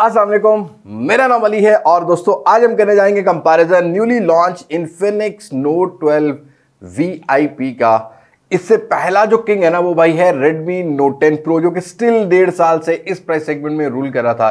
असल मेरा नाम अली है और दोस्तों आज हम करने जाएंगे comparison newly launch Infinix Note twelve V का इससे पहला जो किंग है ना वो भाई है Redmi Note 10 Pro जो कि स्टिल डेढ़ साल से इस प्राइस सेगमेंट में रूल कर रहा था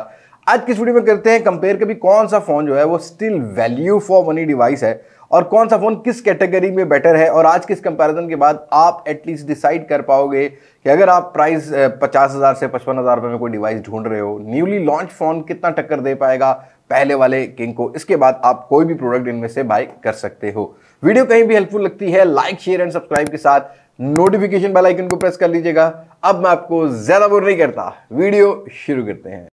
आज किस वीडियो में करते हैं कंपेयर कभी कौन सा फ़ोन जो है वो still value for money device है और कौन सा फ़ोन किस कैटेगरी में बेटर है और आज किस कंपैरिजन के बाद आप एटलीस्ट डिसाइड कर पाओगे कि अगर आप प्राइस पचास हज़ार से पचपन हज़ार रुपये में कोई डिवाइस ढूंढ रहे हो न्यूली लॉन्च फ़ोन कितना टक्कर दे पाएगा पहले वाले किंग को इसके बाद आप कोई भी प्रोडक्ट इनमें से बाय कर सकते हो वीडियो कहीं भी हेल्पफुल लगती है लाइक शेयर एंड सब्सक्राइब के साथ नोटिफिकेशन बेल आइकन को प्रेस कर लीजिएगा अब मैं आपको ज़्यादा बोर नहीं करता वीडियो शुरू करते हैं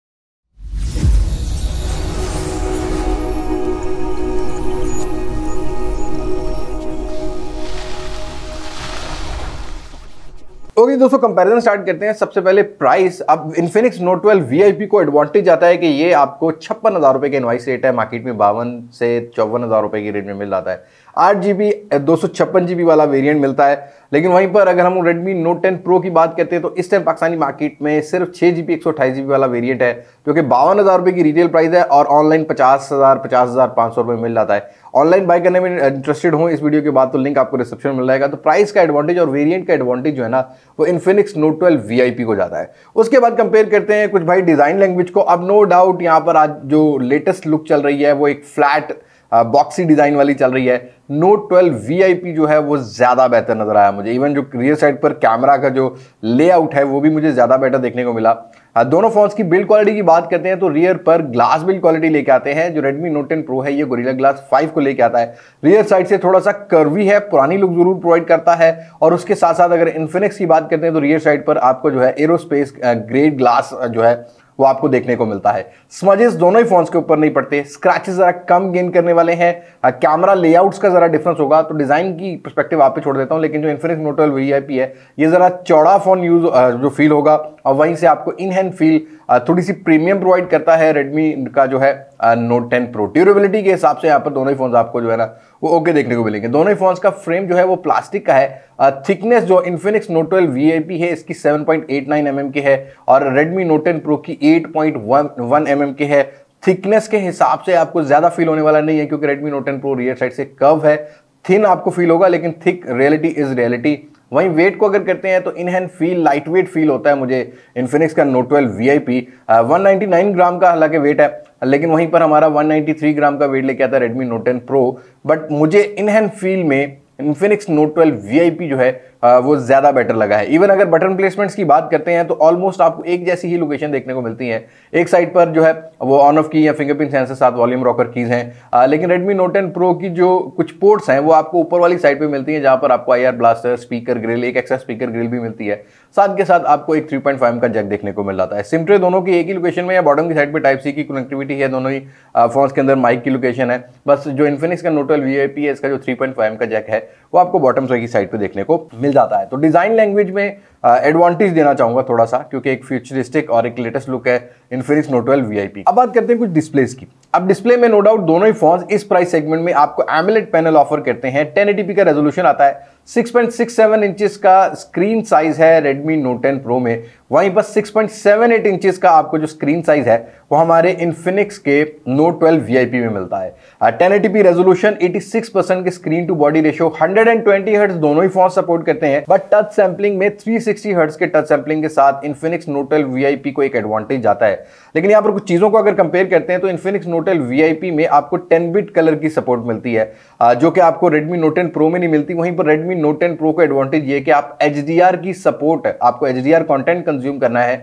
ओके दोस्तों कंपैरिजन स्टार्ट करते हैं सबसे पहले प्राइस अब इन्फिनिक्स नोट ट्वेल्व वी को एडवांटेज आता है कि ये आपको छप्पन हज़ार रुपये के इन्वाइस रेट है मार्केट में बावन से चौवन हज़ार रुपये के रेट में मिल जाता है आठ जी बी दो सौ छप्पन जी बी वाला वेरिएंट मिलता है लेकिन वहीं पर अगर हम रेडमी नोट टेन प्रो की बात करते हैं तो इस टाइम पाकिस्तानी मार्केट में सिर्फ छः जी बी एक सौ अठाईस जी बी वाला वेरियंट है जो कि बावन हज़ार रुपये की रिटेल प्राइस है और ऑनलाइन पचास हज़ार पचास हज़ार पाँच सौ रुपये मिल जाता है ऑनलाइन बाय करने में इंटरेस्टेड हूँ इस वीडियो के बाद तो लिंक आपको रिसेप्शन मिल जाएगा तो प्राइस का एडवांटेज और वेरिएंट का एडवांटेज जो है ना वो इन्फिनिक्स नोट ट्वेल्व वी को जाता है उसके बाद कंपेयर करते हैं कुछ भाई डिज़ाइन लैंग्वेज को अब नो डाउट यहाँ पर आज जो लेटेस्ट लुक चल रही है वो एक फ्लैट बॉक्सी डिज़ाइन वाली चल रही है नोट 12 वीआईपी जो है वो ज़्यादा बेहतर नज़र आया मुझे इवन जो क्रियर साइड पर कैमरा का जो लेआउट है वो भी मुझे ज़्यादा बेटर देखने को मिला हाँ, दोनों फोन्स की बिल्ड क्वालिटी की बात करते हैं तो रियर पर ग्लास बिल्ड क्वालिटी लेके आते हैं जो रेडमी नोट टेन प्रो है ये गोरिल्ला ग्लास फाइव को लेके आता है रियर साइड से थोड़ा सा कर्वी है पुरानी लुक जरूर प्रोवाइड करता है और उसके साथ साथ अगर इन्फिनिक्स की बात करते हैं तो रियर साइड पर आपको जो है एरोस्पेस ग्रेड ग्लास जो है वो आपको देखने को मिलता है स्मजेस दोनों ही फोन्स के ऊपर नहीं पड़ते स्क्रैचेस ज़रा कम गेन करने वाले हैं कैमरा हाँ, लेआउट्स का ज़रा डिफरेंस होगा तो डिज़ाइन की परस्पेक्टिव आप पे छोड़ देता हूं लेकिन जो इन्फिनिक्स नोटल वी है ये ज़रा चौड़ा फ़ोन यूज़ जो फील होगा और वहीं से आपको इन हैंड फील थोड़ी सी प्रीमियम प्रोवाइड करता है रेडमी का जो है नोट टेन प्रो ड्यूरेबिलिटी के हिसाब से यहाँ पर दोनों ही फोन आपको जो है ना वो ओके देखने को मिलेंगे दोनों ही फोन का फ्रेम जो है वो प्लास्टिक का है थिकनेस जो Infinix Note twelve V I P है इसकी seven point eight nine m m की है और रेडमी नोट टेन प्रो की eight point one m m की है थिकनेस के हिसाब से आपको ज़्यादा फील होने वाला नहीं है क्योंकि Redmi Note ten Pro rear side से कव है थिन आपको फील होगा लेकिन थिक रियलिटी इज़ रियलिटी वहीं वेट को अगर करते हैं तो in hand feel light weight feel होता है मुझे इन्फिनिक्स का Note twelve V I P one ninety nine gram का हालांकि वेट है लेकिन वहीं पर हमारा वन नाइनटी थ्री ग्राम का वेट लेके आता है Redmi Note ten Pro but मुझे इनहैंड फील में इन्फिनिक्स नोट 12 वीआईपी जो है आ, वो ज़्यादा बेटर लगा है इवन अगर बटन प्लेसमेंट्स की बात करते हैं तो ऑलमोस्ट आपको एक जैसी ही लोकेशन देखने को मिलती है एक साइड पर जो है वो ऑन ऑफ की या फिंगरप्रिंट सेंसर साथ वॉल्यूम रॉकर कीज़ हैं आ, लेकिन रेडमी नोट टेन प्रो की जो कुछ पोर्ट्स हैं वो आपको ऊपर वाली साइड पर मिलती हैं जहाँ पर आपको आई ब्लास्टर स्पीकर ग्रिल एक एक्स्ट्रा स्पीकर ग्रिल भी मिलती है साथ के साथ आपको एक थ्री पॉइंट फाइव का जग देखने को मिल जाता है सिमट्रे दोनों की एक ही लोकेशन में या बॉडम की साइड पर टाइप सी की कनेक्टिविटी है दोनों ही फोन के अंदर माइक की लोकेशन है बस जो इन्फिनिक्स का नोटल वी है इसका जो थ्री पॉइंट फाइव का जैक है वो आपको बॉटम की साइड पे देखने को मिल जाता है तो डिज़ाइन लैंग्वेज में एडवांटेज uh, देना चाहूंगा थोड़ा सा क्योंकि एक फ्यूचरिस्टिक और एक लेटेस्ट लुक है इन्फिनिक्स नोट ट्वेल्व वी अब बात करते हैं कुछ डिस्प्लेस की अब डिस्प्ले में नो डाउट दोनों ही फोन इस प्राइस सेगमेंट में आपको एमलेट पैनल ऑफर करते हैं टेन का रेजोल्यूशन आता है 6.67 इंचेस का स्क्रीन साइज है Redmi Note 10 Pro में वहीं बस 6.78 इंचेस का आपको जो स्क्रीन साइज है वो हमारे इन्फिनिक्स के Note 12 VIP में मिलता है ten eighty p resolution 86 percent के screen to body ratio 120 hertz दोनों ही फोन सपोर्ट करते हैं बट टच सैम्पलिंग में 360 हर्ट्स के टच सैम्पलिंग के साथ इन्फिनिक्स Note 12 VIP को एक एडवांटेज आता है लेकिन यहाँ पर कुछ चीज़ों को अगर कंपेयर करते हैं तो इन्फिनिक्स Note 12 VIP में आपको टेन बिट कलर की सपोर्ट मिलती है जो कि आपको रेडमी Note 10 Pro में नहीं मिलती वहीं पर Redmi Redmi Note ten Pro का एडवांटेज ये कि आप एच की सपोर्ट आपको एच डी कंटेंट कंज्यूम करना है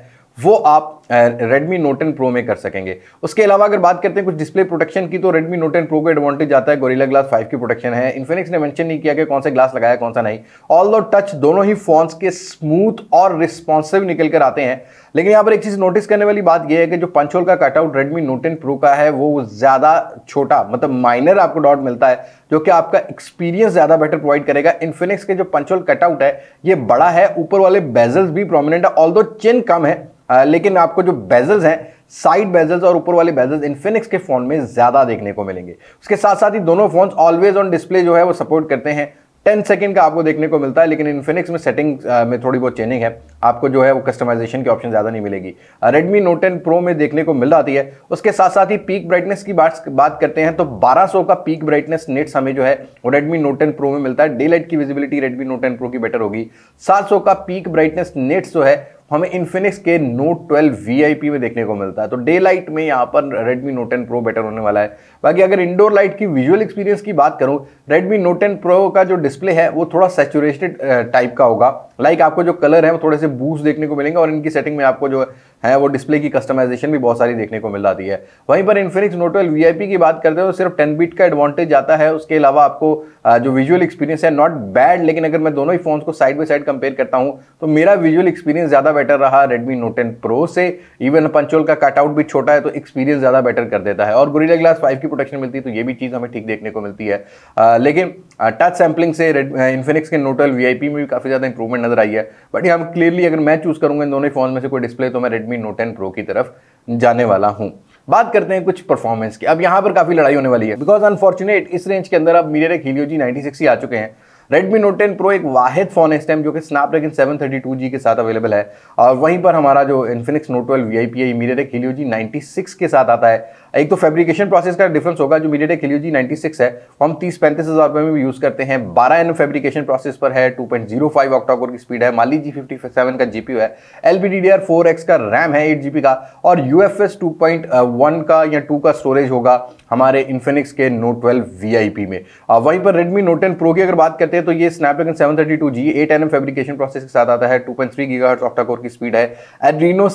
वो आप रेडमी Note 10 प्रो में कर सकेंगे उसके अलावा अगर बात करते हैं कुछ डिस्प्ले प्रोटेक्शन की तो रेडमी नोट 10 प्रो को एडवांटेज आता है गोरिल्ला ग्लास फाइव की प्रोटेक्शन है Infinix ने मेंशन नहीं किया कि कौन सा ग्लास लगाया कौन सा नहीं ऑल दो टच दोनों ही फोन्स के स्मूथ और रिस्पॉन्सिव निकल कर आते हैं लेकिन यहाँ पर एक चीज़ नोटिस करने वाली बात यह है कि जो पंचोल का cutout Redmi Note ten Pro का है वो ज़्यादा छोटा मतलब माइनर आपको डॉट मिलता है जो कि आपका एक्सपीरियंस ज़्यादा बेटर प्रोवाइड करेगा इन्फिनिक्स के जो पंचोल कटआउट है ये बड़ा है ऊपर वाले बेजल्स भी प्रोमिनेंट है ऑल चिन कम है लेकिन आपको आपको जो बेजल्स हैं साइड बेजल्स और ऊपर वाले बेजल्स इन्फिनिक्स के फोन में ज़्यादा देखने को मिलेंगे उसके साथ साथ ही दोनों फोन ऑलवेज ऑन डिस्प्ले जो है वो सपोर्ट करते हैं 10 सेकेंड का आपको देखने को मिलता है लेकिन इन्फिनिक्स में सेटिंग में थोड़ी बहुत चेंजिंग है आपको जो है वो कस्टमाइजेशन की ऑप्शन ज़्यादा नहीं मिलेगी रेडमी नोट टेन प्रो में देखने को मिल जाती है उसके साथ साथ ही पीक ब्राइटनेस की बात बात करते हैं तो 1200 का पीक ब्राइटनेस नेट्स हमें जो है वो रेडमी नोट टेन प्रो में मिलता है डे की visibility Redmi Note ten Pro की बेटर होगी सात का पीक ब्राइटनेस नेट्स जो है हमें इन्फिनिक्स के नोट ट्वेल्व वीआईपी में देखने को मिलता है तो डे लाइट में यहाँ पर Redmi Note 10 Pro बेटर होने वाला है बाकी अगर इंडोर लाइट की विजुअल एक्सपीरियंस की बात करूँ Redmi Note 10 Pro का जो डिस्प्ले है वो थोड़ा सेचुरेटेड टाइप का होगा लाइक आपको जो कलर है वो थोड़े से बूस्ट देखने को मिलेंगे और इनकी सेटिंग में आपको जो है वो डिस्प्ले की कस्टमाइजेशन भी बहुत सारी देखने को मिल जाती है वहीं पर इन्फिनिक्स नोट ट्वेल्व वी की बात करते हो तो सिर्फ टेन बीट का एडवांटेज आता है उसके अलावा आपको जो विजुअल एक्सपीरियंस है नॉट बैड लेकिन अगर मैं दोनों ही फोन को साइड बाई साइड कंपेयर करता हूँ तो मेरा विजुअल एक्सपीरियंस ज़्यादा बेटर रहा रेडमी नोट टेन प्रो से इवन पंचोल का कटआउट भी छोटा है तो एक्सपीरियंस ज़्यादा बेटर कर देता है और गुरीला ग्लास फाइव की प्रोटेक्शन मिलती है तो ये भी चीज़ हमें ठीक देखने को मिलती है लेकिन टच सैम्पलिंग से रेड इन्फिनिक्स के ट्वेल्व वी में भी काफ़ी ज़्यादा इंप्रूवमेंट नजर आई है बट हम क्लियरली अगर मैं चूज़ करूँगा इन दोनों ही फोन में से कोई डिस्प्ले तो मैं Redmi Redmi Note ten Pro की तरफ जाने वाला हूँ बात करते हैं कुछ परफॉर्मेंस की अब यहाँ पर काफ़ी लड़ाई होने वाली है बिकॉज अनफॉर्चुनेट इस रेंज के अंदर अब मीडियर एक हीलियो जी नाइनटी सिक्स ही आ चुके हैं Redmi Note 10 Pro एक वाहिद फ़ोन है इस टाइम जो कि टू 732G के साथ अवेलेबल है और वहीं पर हमारा जो इन्फिनिक्स नोट 12 VIP है ये मीडियाटेक हेलियो जी 96 के साथ आता है एक तो फैब्रिकेशन प्रोसेस का डिफरेंस होगा जो मीडियाटेक हेलियो जी 96 है वो हम तीस पैंतीस हज़ार रुपये में भी यूज़ करते हैं बारह एन फैब्रिकेशन प्रोसेस पर है two point zero five octa core की स्पीड है माली जी फिफ्टी सेवन का जी है L P D D R four X का रैम है एट जी पी का और U F S two point one का या टू का स्टोरेज होगा हमारे इन्फिनिक्स के Note twelve V I P में वहीं पर रेडमी नोट टेन प्रो की अगर बात करते हैं हैं तो ये Snapdragon 732G M fabrication process के साथ आता है two point three giga octa core की स्पीड है एड्रीनो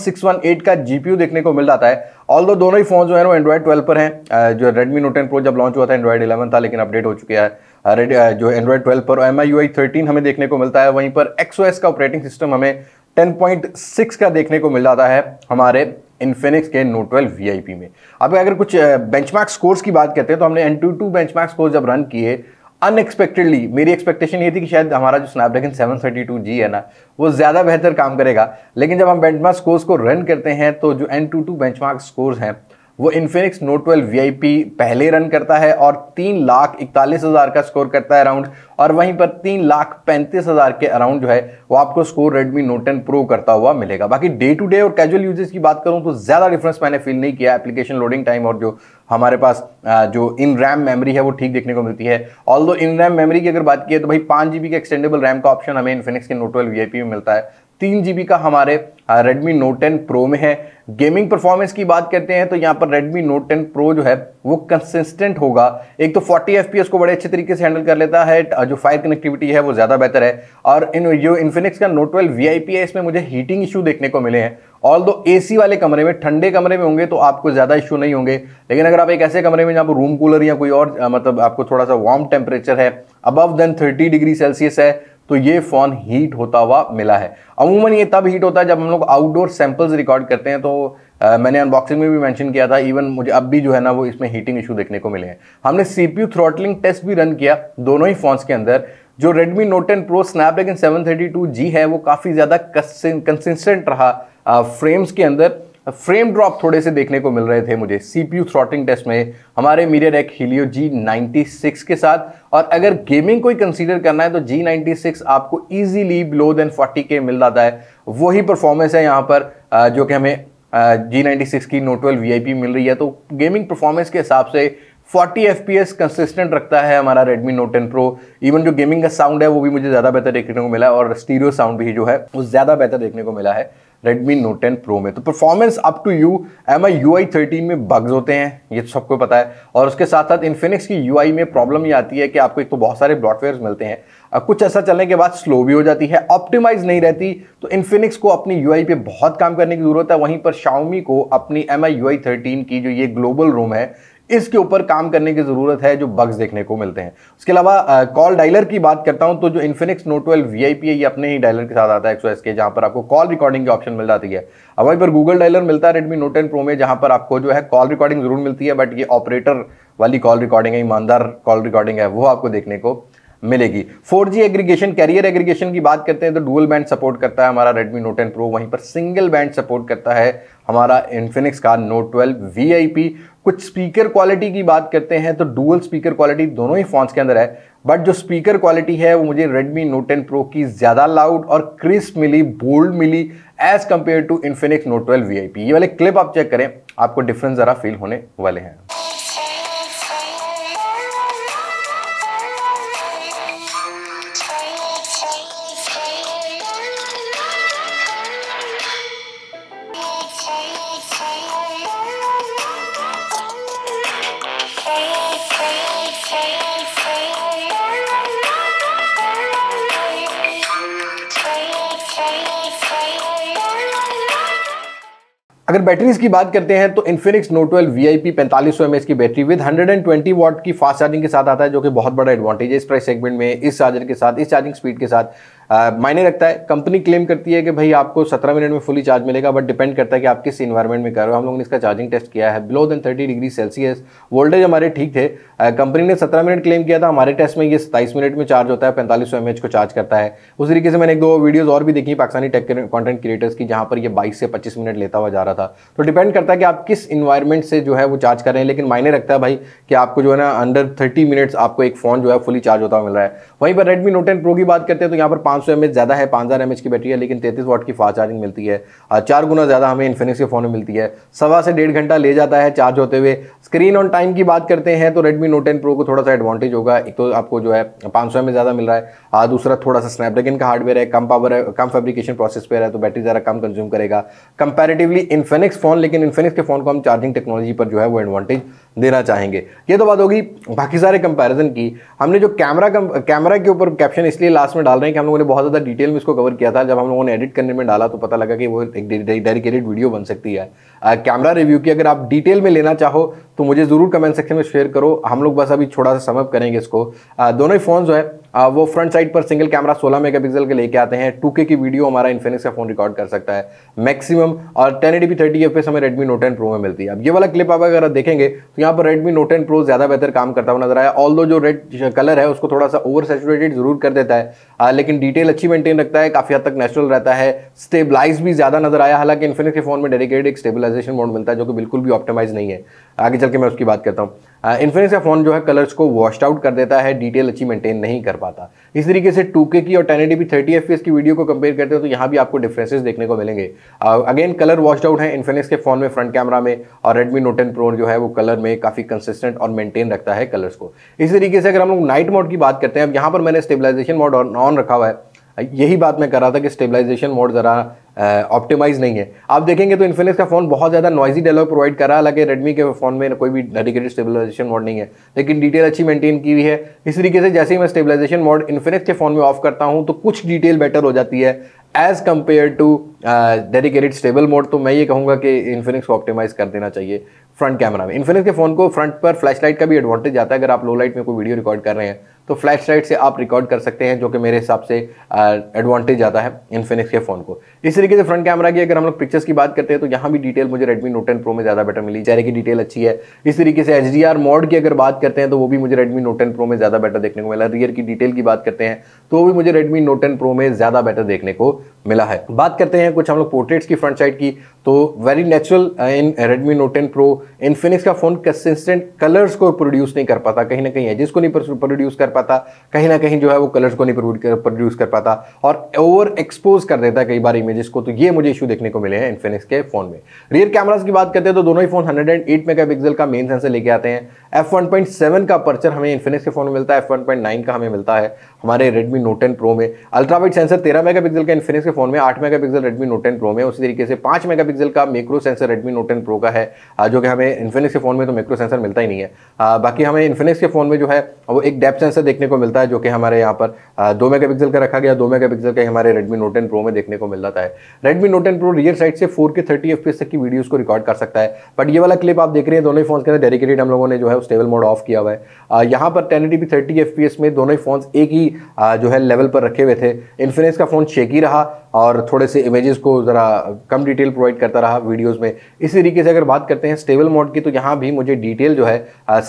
एट का जीपीयू देखने को मिल जाता है ऑल दो दोनों ही फोन जो है वो एंड्रॉइड ट्वेल्व पर हैं जो रेडमी नोट टेन प्रो जब लॉन्च हुआ था एंड्रॉइड इलेवन था लेकिन अपडेट हो चुका है जो एंड्रॉइड ट्वेल्व पर M I U I thirteen हमें देखने को मिलता है वहीं पर एस का ऑपरेटिंग सिस्टम हमें टेन पॉइंट सिक्स का देखने को मिल जाता है हमारे इन्फिनिक्स के Note twelve V I P में अब अगर कुछ बेंच मार्क स्कोर्स की बात करते हैं तो हमने AnTuTu bench mark score जब रन किए अनएक्सपेक्टेडली मेरी एक्सपेक्टेशन ये थी कि शायद हमारा जो स्नैपड्रैगन 732G है ना वो ज़्यादा बेहतर काम करेगा लेकिन जब हम बेंचमार्क स्कोर्स को रन करते हैं तो जो AnTuTu benchmark scores हैं वो इन्फिनिक्स नोट ट्वेल्व वी पहले रन करता है और तीन लाख इकतालीस हज़ार का स्कोर करता है अराउंड और वहीं पर तीन लाख पैंतीस हज़ार के अराउंड जो है वो आपको score Redmi Note ten Pro करता हुआ मिलेगा बाकी डे टू डे और कैजुअल यूजेस की बात करूँ तो ज़्यादा डिफरेंस मैंने फील नहीं किया एप्लीकेशन लोडिंग टाइम और जो हमारे पास जो इन रैम मेमोरी है वो ठीक देखने को मिलती है ऑल इन रैम मेमोरी की अगर बात की है तो भाई पाँच जी के एक्सटेंडेबल रैम का ऑप्शन हमें इन्फिनिक्स के नोट ट्वेल्व वी में मिलता है तीन जी का हमारे रेडमी नोट टेन प्रो में है गेमिंग परफॉर्मेंस की बात करते हैं तो यहाँ पर रेडमी नोट टेन प्रो जो है वो कंसिस्टेंट होगा एक तो 40 एफ को बड़े अच्छे तरीके से हैंडल कर लेता है जो फायर कनेक्टिविटी है वो ज़्यादा बेहतर है और इन जो इन्फिनिक्स का नोट ट्वेल्व वी है इसमें मुझे हीटिंग इशू देखने को मिले हैं ऑल दो ए वाले कमरे में ठंडे कमरे में होंगे तो आपको ज़्यादा इशू नहीं होंगे लेकिन अगर आप एक ऐसे कमरे में जहाँ पर रूम कूलर या कोई और मतलब आपको थोड़ा सा वार्म टेम्परेचर है above than thirty degree Celsius है तो ये फोन हीट होता हुआ मिला है अमूमन ये तब हीट होता है जब हम लोग आउटडोर सैंपल्स रिकॉर्ड करते हैं तो आ, मैंने अनबॉक्सिंग में भी मेंशन किया था इवन मुझे अब भी जो है ना वो इसमें हीटिंग इशू देखने को मिले हैं हमने सीपीयू थ्रॉटलिंग टेस्ट भी रन किया दोनों ही फोन्स के अंदर जो Redmi Note 10 Pro Snapdragon 732G है वो काफ़ी ज़्यादा कंसिस्टेंट रहा फ्रेम्स के अंदर फ्रेम ड्रॉप थोड़े से देखने को मिल रहे थे मुझे सीपीयू थ्रॉटिंग टेस्ट में हमारे MediaTek Helio G ninety six के साथ और अगर गेमिंग कोई कंसीडर करना है तो जी नाइन्टी सिक्स आपको इजीली बिलो देन फोर्टी के मिल जाता है वही परफॉर्मेंस है यहाँ पर जो कि हमें जी नाइन्टी सिक्स की नोट ट्वेल्व वी मिल रही है तो गेमिंग परफॉर्मेंस के हिसाब से 40 एफ पी एस कंसिस्टेंट रखता है हमारा Redmi Note 10 Pro इवन जो गेमिंग का साउंड है वो भी मुझे ज़्यादा बेहतर देखने को मिला है और स्टीरियो साउंड भी जो है वो ज़्यादा बेहतर देखने को मिला है Redmi Note 10 Pro में तो performance up to you M I U I thirteen में बग्स होते हैं ये तो सबको पता है और उसके साथ साथ इन्फिनिक्स की यू आई में प्रॉब्लम ये आती है कि आपको एक तो बहुत सारे ब्रॉडवेयर मिलते हैं कुछ ऐसा चलने के बाद स्लो भी हो जाती है ऑप्टिमाइज नहीं रहती तो इन्फिनिक्स को अपनी यू आई पे बहुत काम करने की जरूरत है वहीं पर शाओमी को अपनी M I U I thirteen की जो ये ग्लोबल रोम है इसके ऊपर काम करने की ज़रूरत है जो बग्स देखने को मिलते हैं उसके अलावा कॉल डायलर की बात करता हूं तो जो इन्फिनिक्स नोट ट्वेल्व वी है ये अपने ही डायलर के साथ आता है एक्सो के जहां पर आपको कॉल रिकॉर्डिंग की ऑप्शन मिल जाती है अब वहीं पर गूगल डायलर मिलता है रेडमी नोट टेन प्रो में जहां पर आपको जो है कॉल रिकॉर्डिंग जरूर मिलती है बट ये ऑपरेटर वाली कॉल रिकॉर्डिंग है ईमानदार कॉल रिकॉर्डिंग है वो आपको देखने को मिलेगी 4G एग्रीगेशन कैरियर एग्रीगेशन की बात करते हैं तो डुअल बैंड सपोर्ट करता है हमारा Redmi Note 10 Pro वहीं पर सिंगल बैंड सपोर्ट करता है हमारा इन्फिनिक्स का Note 12 VIP कुछ स्पीकर क्वालिटी की बात करते हैं तो डुअल स्पीकर क्वालिटी दोनों ही फ़ोन्स के अंदर है बट जो स्पीकर क्वालिटी है वो मुझे Redmi Note 10 Pro की ज़्यादा लाउड और क्रिस्प मिली बोल्ड मिली as compared to Infinix Note twelve V ये वाले क्लिप आप चेक करें आपको डिफरेंस ज़रा फील होने वाले हैं अगर बैटरीज की बात करते हैं तो Infinix Note twelve V I P पैंतालीस सौ एम की बैटरी विद 120 वॉट की फास्ट चार्जिंग के साथ आता है जो कि बहुत बड़ा एडवांटेज है इस प्राइस सेगमेंट में इस चार्जर के साथ इस चार्जिंग स्पीड के साथ मायने रखता है कंपनी क्लेम करती है कि भाई आपको 17 मिनट में फुली चार्ज मिलेगा बट डिपेंड करता है कि आप किस इन्वायरमेंट में कर रहे हो हम लोगों ने इसका चार्जिंग टेस्ट किया है below than 30 degree Celsius voltage हमारे ठीक थे कंपनी ने 17 मिनट क्लेम किया था हमारे टेस्ट में ये 27 मिनट में चार्ज होता है पैंतालीस सौ को चार्ज करता है उस तरीके से मैंने एक दो वीडियोज़ और भी देखी पाकिस्तानी टेक कॉन्टेंट क्रिएटर्स की जहाँ पर यह बाईस से पच्चीस मिनट लेता हुआ जा रहा था तो डिपेंड करता है कि आप किस इन्वायरमेंट से जो है वो चार्ज कर रहे हैं लेकिन मायने रखता है भाई कि आपको जो है ना अंडर थर्टी मिनट्स आपको एक फ़ोन जो है फुली चार्ज होता हुआ मिल रहा है वहीं पर Redmi Note 10 Pro की बात करते हैं तो यहाँ पर 500 सौ ज़्यादा है 5000 हज़ार की बैटरी है लेकिन 33 वाट की फास्ट चार्जिंग मिलती है चार गुना ज़्यादा हमें इन्फिनिक्स के फ़ोन में मिलती है सवा से डेढ़ घंटा ले जाता है चार्ज होते हुए स्क्रीन ऑन टाइम की बात करते हैं तो रेडमी Note टेन प्रो को थोड़ा सा एडवांटेज होगा एक तो आपको जो है पाँच सौ ज़्यादा मिल रहा है आ दूसरा थोड़ा सा स्नैपड्रैगन का हार्डवेयर है कम पावर है कम फेब्रिकेशन प्रोसेस पर है तो बैटरी ज़्यादा कम कंज्यूम करेगा कंपेरेटिवली इन्फिनिक्स फ़ोन लेकिन इन्फिनिक्स के फ़ोन को हम चार्जिंग टेक्नोलॉजी पर जो है वो एडवांटेज देना चाहेंगे ये तो बात होगी बाकी सारे कंपैरिजन की हमने जो कैमरा कम, कैमरा के ऊपर कैप्शन इसलिए लास्ट में डाल रहे हैं कि हम लोगों ने बहुत ज़्यादा डिटेल में इसको कवर किया था जब हम लोगों ने एडिट करने में डाला तो पता लगा कि वो एक डेडिकेटेड वीडियो बन सकती है कैमरा रिव्यू की अगर आप डिटेल में लेना चाहो तो मुझे ज़रूर कमेंट सेक्शन में शेयर करो हम लोग बस अभी थोड़ा सा समअप करेंगे इसको आ, दोनों ही फ़ोन जो है आ, वो फ्रंट साइड पर सिंगल कैमरा 16 मेगापिक्सल के लेके आते हैं 2K की वीडियो हमारा इन्फिनिक्स का फ़ोन रिकॉर्ड कर सकता है मैक्सिमम और ten eighty P thirty F हमें रेडमी नोट एन प्रो में मिलती है अब ये वाला क्लिप आप अगर देखेंगे तो यहाँ पर रेडमी नोट एन प्रो ज़्यादा बेहतर काम करता हुआ नजर आया ऑल जो रेड कलर है उसको थोड़ा सा ओवर ज़रूर कर देता है आ, लेकिन डिटेल अच्छी मेंटेन रखता है काफ़ी हद तक नेचुरल रहता है स्टेबलाइज भी ज़्यादा नजर आया हालांकि इन्फिनिक्स के फोन में डेडिकेटेड एक स्टेबलाइजेशन मोड मिलता है जो कि बिल्कुल भी ऑप्टिमाइज नहीं है आगे चल के मैं उसकी बात करता हूँ इन्फ्लुएंस uh, का फोन जो है कलर्स को वॉश आउट कर देता है डिटेल अच्छी मेंटेन नहीं कर पाता इस तरीके से टू की और टेन पी थर्टी एफ की वीडियो को कंपेयर करते हैं तो यहाँ भी आपको डिफ्रेंसेस देखने को मिलेंगे अगेन कलर वॉश आउट है इन्फ्लुएंस के फोन में फ्रंट कैमरा में और रेडमी नोट टेन प्रो जो है वो कलर में काफ़ी कंसिस्टेंट और मेंटेन रखता है कलर्स को इस तरीके से अगर हम लोग नाइट मोड की बात करते हैं अब यहाँ पर मैंने स्टेबिलाईजेशन मोड ऑन रखा हुआ है यही बात मैं कर रहा था कि स्टेबलाइजेशन मोड ज़रा ऑप्टिमाइज नहीं है आप देखेंगे तो इन्फिनिक्स का फ़ोन बहुत ज़्यादा नॉइजी डेवलप प्रोवाइड करा हालांकि रेडमी के फ़ोन में कोई भी डेडिकेटेड स्टेबलाइजेशन मोड नहीं है लेकिन डिटेल अच्छी मेंटेन की हुई है इस तरीके से जैसे ही मैं स्टेबलाइजेशन मोड इन्फिनिक्स के फ़ोन में ऑफ करता हूँ तो कुछ डिटेल बेटर हो जाती है as compared to dedicated stable mode तो मैं ये कहूँगा कि इन्फिनिक्स को ऑप्टिमाइज कर देना चाहिए फ्रंट कैमरा में इन्फिनिक्स के फ़ोन को फ्रंट पर लाइट का भी एडवांटेज आता है अगर आप लो लाइट में कोई वीडियो रिकॉर्ड कर रहे हैं तो फ्लैश लाइट से आप रिकॉर्ड कर सकते हैं जो कि मेरे हिसाब से एडवांटेज आता है इन्फिनिक्स के फ़ोन को इस तरीके से फ्रंट कैमरा की अगर हम लोग पिक्चर्स की बात करते हैं तो यहाँ भी डिटेल मुझे रेडमी नोट टेन प्रो में ज़्यादा बेटर मिली चेहरे की डिटेल अच्छी है इस तरीके से एच डी आर मॉड की अगर बात करते हैं तो वो भी मुझे रेडमी नोट टेन प्रो में ज़्यादा बेटर देखने को मिला रियर की डिटेल की बात करते हैं तो भी मुझे रेडमी नोट टेन प्रो में ज़्यादा बेटर देखने को मिला है बात करते हैं कुछ हम लोग पोर्ट्रेट्स की फ्रंट साइड की तो very natural in Redmi Note ten Pro Infinix का फ़ोन कंसिस्टेंट कलर्स को प्रोड्यूस नहीं कर पाता कहीं ना कहीं है जिसको नहीं प्रोड्यूस कर पाता कहीं ना कहीं जो है वो कलर्स को नहीं प्रोड्यूस कर पाता और ओवर एक्सपोज कर देता है कई बार इमेजेस को तो ये मुझे इशू देखने को मिले हैं इन्फिनिक्स के फ़ोन में रियर कैमराज की बात करते हैं तो दोनों ही फ़ोन हंड्रेड एंड मेगापिक्सल का मेन सेंसर लेके आते हैं एफ का पर्चर हमें इन्फिनिक्स के फ़ोन में मिलता है एफ का हमें मिलता है हमारे रेडमी नोट टेन प्रो में अल्ट्रावाइट सेंसर तेरह मेगा का इन्फिनिक्स के फोन में आठ mega pixel Redmi Note ten Pro में उसी तरीके से पांच मेगा पिक्सल का macro sensor Redmi Note ten Pro का है जो कि हमें इन्फिनिक्स के फ़ोन में तो मैक्रो सेंसर मिलता ही नहीं है बाकी हमें इन्फिनिक्स के फ़ोन में जो है वो एक डेप सेंसर देखने को मिलता है जो कि हमारे यहाँ पर दो मेगा पिक्सल का रखा गया दो मेगा पिक्सल का हमारे रेडमी नोट टेन प्रो में देखने को मिल जाता है Redmi Note ten Pro rear side से फोर के थर्टी एफ तक की वीडियोज़ को रिकॉर्ड कर सकता है बट ये वाला क्लिप आप देख रहे हैं दोनों ही फोन के अंदर डेडिकेटेड हम लोगों ने जो है स्टेबल मोड ऑफ किया हुआ है यहाँ पर टेन एटी थर्टी एफ में दोनों ही फोन एक ही जो है लेवल पर रखे हुए थे इन्फिनिक्स का फ़ोन शेकी रहा और थोड़े से इमेजेस को ज़रा कम डिटेल प्रोवाइड करता रहा वीडियोस में इसी तरीके से अगर बात करते हैं स्टेबल मोड की तो यहाँ भी मुझे डिटेल जो है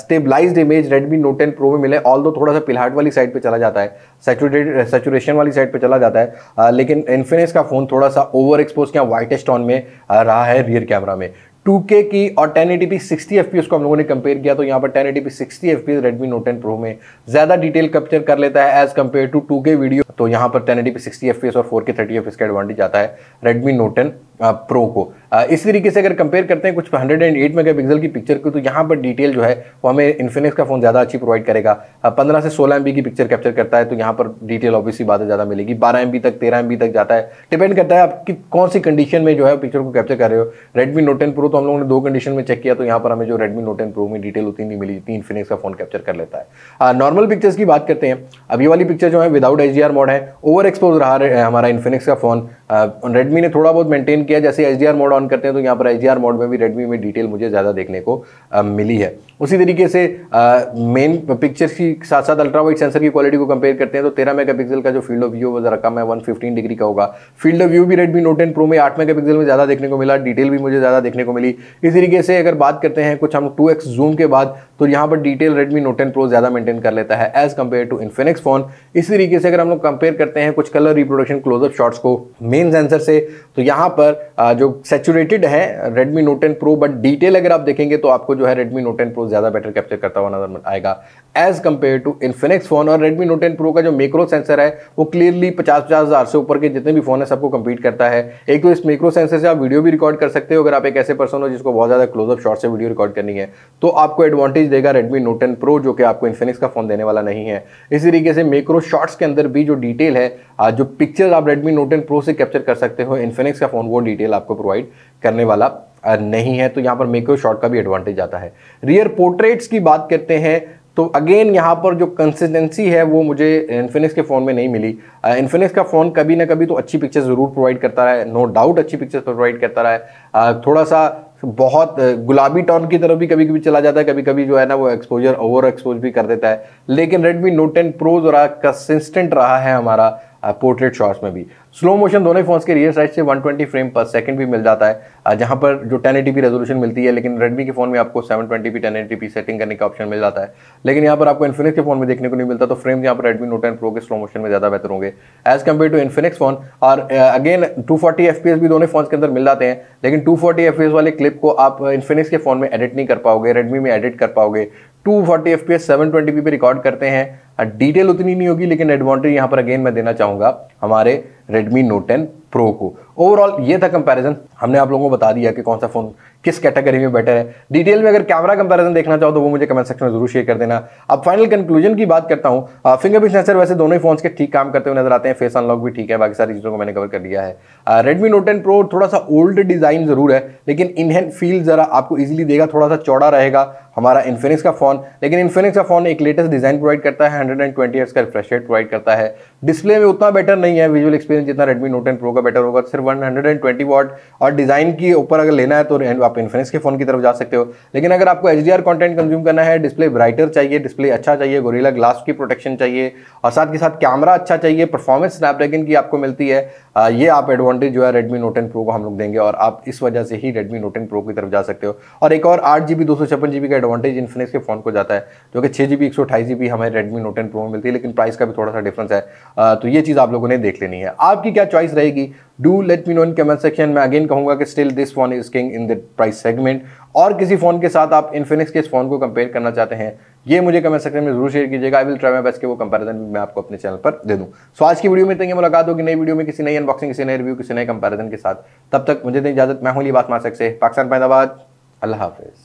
stabilized image Redmi Note ten Pro में मिले ऑल दो थोड़ा सा पिलहाट वाली साइड पर चला जाता है सेचुरेटेड सेचुरेशन वाली साइड पर चला जाता है आ, लेकिन इन्फिनिक्स का फ़ोन थोड़ा सा ओवर एक्सपोज क्या वाइटेस्ट ऑन में रहा है रियर कैमरा में टू के की और ten eighty P sixty F को हम लोगों ने कंपेयर किया तो यहाँ पर ten eighty P sixty F P Redmi Note N Pro में ज़्यादा डिटेल कैप्चर कर लेता है as compared to two K video तो यहाँ पर ten eighty P sixty F P S और four K thirty F P S का एडवांटेज आता है रेडमी नोट एन प्रो को इस तरीके से अगर कंपेयर करते हैं कुछ 108 पिक्सल की पिक्चर को तो यहाँ पर डिटेल जो है वो हमें इन्फिनिक्स का फ़ोन ज़्यादा अच्छी प्रोवाइड करेगा 15 से 16 एम की पिक्चर कैप्चर करता है तो यहाँ पर डिटेल ऑब्वियसली बात ज़्यादा मिलेगी 12 एम तक 13 एम तक जाता है डिपेंड करता है आपकी कौन सी कंडीशन में जो है पिक्चर को कैप्चर कर रहे हो रेडमी नोट टेन प्रो तो हम लोगों ने दो कंडीशन में चेक किया तो यहाँ पर हमें जो रेडमी नोट टेन प्रो में डिटेल उतनी नहीं मिली जितनी इन्फिनिक्स का फ़ोन कैप्चर कर लेता है नॉर्मल पिक्चर्स की बात करते हैं अभी वाली पिक्चर जो है विदाउट एच मोड है ओवर एक्सपोज रहा है हमारा इन्फिनिक्स का फ़ोन रेडमी ने थोड़ा बहुत मेंटेन किया जैसे एच मोड ऑन करते हैं तो यहाँ पर एच मोड में भी रेडमी में डिटेल मुझे ज़्यादा देखने को मिली है उसी तरीके से मेन पिक्चर के साथ साथ अल्ट्रा वाइट सेंसर की क्वालिटी को कंपेयर करते हैं तो तेरह मेगापिक्सल का जो फील्ड ऑफ व्यू वो ज़रा कम है वन फिफ्टीन डिग्री का होगा फील्ड ऑफ व्यू भी रेडमी नोट टेन प्रो में आठ मेगापिक्सल में ज़्यादा देखने को मिला डिटेल भी मुझे ज़्यादा देखने को मिली इस तरीके से अगर बात करते हैं कुछ हम टू एक्स जूम के बाद तो यहाँ पर detail Redmi Note ten Pro ज़्यादा मेंटेन कर लेता है as compared to Infinix phone इस तरीके से अगर हम लोग कंपेयर करते हैं कुछ कलर रिप्रोडक्शन क्लोजअप शॉट्स को मेन सेंसर से तो यहाँ पर जो सेचुरेटेड है Redmi Note ten Pro but detail अगर आप देखेंगे तो आपको जो है रेडमी नोट टेन प्रो ज़्यादा बेटर कैप्चर करता हुआ नजर आएगा as compared to Infinix phone और रेडमी नोट टेन प्रो का जो मेक्रो सेंसर है वो क्लियरली पचास पचास हज़ार से ऊपर के जितने भी फोन है सबको कम्पीट करता है एक तो इस मेक्रो सेंसर से आप वीडियो भी रिकॉर्ड कर सकते हो अगर आप एक ऐसे पर्सन हो जिसको बहुत ज़्यादा क्लोजअप शॉट से वीडियो रिकॉर्ड करनी है तो आपको एडवांटेज देगा रेडमी नोट टेन प्रो जो कि आपको इन्फिनिक्स का फोन देने वाला नहीं है इसी तरीके से मेक्रो शॉट्स के अंदर भी जो डिटेल है जो पिक्चर आप रेडमी नोट टेन प्रो से कैप्चर कर सकते हो इन्फिनिक्स का फोन वो डिटेल आपको प्रोवाइड करने वाला नहीं है तो यहाँ पर मेक्यो शॉट का भी एडवांटेज आता है रियर पोर्ट्रेट्स की बात करते हैं तो अगेन यहाँ पर जो कंसिस्टेंसी है वो मुझे इन्फिनिक्स के फ़ोन में नहीं मिली इन्फिनिक्स का फ़ोन कभी ना कभी तो अच्छी पिक्चर ज़रूर प्रोवाइड करता रहा है नो डाउट अच्छी पिक्चर प्रोवाइड करता रहा है थोड़ा सा बहुत गुलाबी टोन की तरफ भी कभी कभी चला जाता है कभी कभी जो है ना वो एक्सपोजर ओवर एक्सपोज भी कर देता है लेकिन रेडमी नोट टेन प्रो ज़रा कंसिस्टेंट रहा है हमारा पोर्ट्रेट शॉट्स में भी स्लो मोशन दोनों ही फोन्स के रियर साइड से 120 फ्रेम पर सेकंड भी मिल जाता है जहां पर जो 1080p रेजोल्यूशन मिलती है लेकिन रेडमी के फ़ोन में आपको 720p 1080p सेटिंग करने का ऑप्शन मिल जाता है लेकिन यहाँ पर आपको इन्फिनिक्स के फोन में देखने को नहीं मिलता तो फ्रेम यहाँ पर रेडमी नोट टेन प्रो के स्लो मोशन में ज़्यादा बेहतर होंगे as compared to Infinix phone और अगेन टू फोर्टी भी दोनों फोन के अंदर मिल जाते हैं लेकिन टू फोर्टी वाले क्लिप को आप इन्फिनिक्स के फ़ोन में एडिट नहीं कर पाओगे रेडमी में एडिट कर पाओगे two forty F P S seven twenty P पे रिकॉर्ड करते हैं डिटेल उतनी नहीं होगी लेकिन एडवांटेज यहां पर अगेन मैं देना चाहूंगा हमारे Redmi Note 10 Pro को ओवरऑल ये था कंपैरिजन हमने आप लोगों को बता दिया कि कौन सा फ़ोन किस कैटेगरी में बेटर है डिटेल में अगर कैमरा कंपैरिजन देखना चाहो तो वो मुझे कमेंट सेक्शन में जरूर शेयर कर देना अब फाइनल कंक्लूजन की बात करता हूँ फिंगरप्रिंट सेंसर वैसे दोनों ही फोन के ठीक काम करते हुए नजर आते हैं फेस अनलॉक भी ठीक है बाकी सारी चीज़ों को मैंने कवर कर लिया है रेडमी नोट टेन प्रो थोड़ा सा ओल्ड डिज़ाइन ज़रूर है लेकिन इनहैंड फील ज़रा आपको ईजिली देगा थोड़ा सा चौड़ा रहेगा हमारा इन्फिनिक्स का फ़ोन लेकिन इन्फिनिक्स का फ़ोन एक लेटेस्ट डिज़ाइन प्रोवाइड करता है एंड ट्वेंटी का रिफ्रेश रेट प्रोवाइड करता है डिस्प्ले में उतना बेटर नहीं है विजुअल एक्सपीरियंस जितना रेडमी नोट टेन प्रो का बेटर होगा सिर्फ one hundred and twenty watt और डिज़ाइन के ऊपर अगर लेना है तो आप इन्फिनिक्स के फ़ोन की तरफ जा सकते हो लेकिन अगर आपको H D R content consume करना है डिस्प्ले ब्राइटर चाहिए डिस्प्ले अच्छा चाहिए गोरीला ग्लास की प्रोटेक्शन चाहिए और साथ के साथ कैमरा अच्छा चाहिए परफॉर्मेंस स्नैपड्रैगन की आपको मिलती है ये आप एडवांटेज जो है रेडमी नोट टेन प्रो को हम लोग देंगे और आप इस वजह से ही रेडमी नोट टेन प्रो की तरफ जा सकते हो और एक और आठ जी बी दो सौ छप्पन जी बी का एडवांटेज इन्फिनिक्स के फ़ोन को जाता है जो कि छः जी बी एक सौ अठाईस जी बी हमारे रेडमी नोट टेन प्रो में मिलती है लेकिन प्राइस का भी थोड़ा सा डिफरेंस है तो ये चीज़ आप लोगों ने देख लेनी है आपकी क्या चॉइस रहेगी do let me know in comment section में अगेन कहूँगा कि still this phone is king in the price segment और किसी फ़ोन के साथ आप इन्फिनिक्स के इस फ़ोन को कंपेयर करना चाहते हैं ये मुझे कमेंट सेक्शन में जरूर शेयर कीजिएगा I will try my best के वो कंपैरिजन मैं आपको अपने चैनल पर दे दूँ सो आज की वीडियो में तो मुलाकात होगी नई वीडियो में किसी नई अनबॉक्सिंग किसी नए रिव्यू किसी नए कंपेरिजन के साथ तब तक मुझे नहीं इजाजत मैं हूँ बात मार सकते पाकिस्तान पैदाबाद अल्लाह हाफिज़